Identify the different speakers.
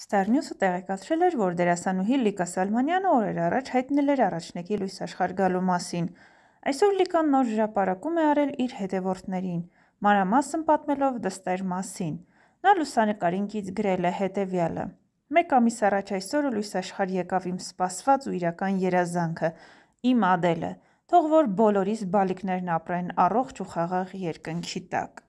Speaker 1: Ստարնյուսը տեղեկացրել էր, որ դերասանուհի Լիկա Սալմանյանը օրեր առաջ հայտնել էր առաջնեկի լույս աշխարհ գալու մասին։ Այսօր Լիկան նոր հրապարակում է արել իր հետևորդներին, մանրամասն պատմելով դստեր մասին։ Նա լուսանկարինքից գրել է հետևյալը. Մեկ ամիս առաջ այսօրը լույս աշխարհ եկավ իմ սպասված ու իրական երազանքը, իմ ադելը, թող որ բոլորիս բալիկներն ապրեն առողջ ու խաղաղ
Speaker 2: երկնքի տակ։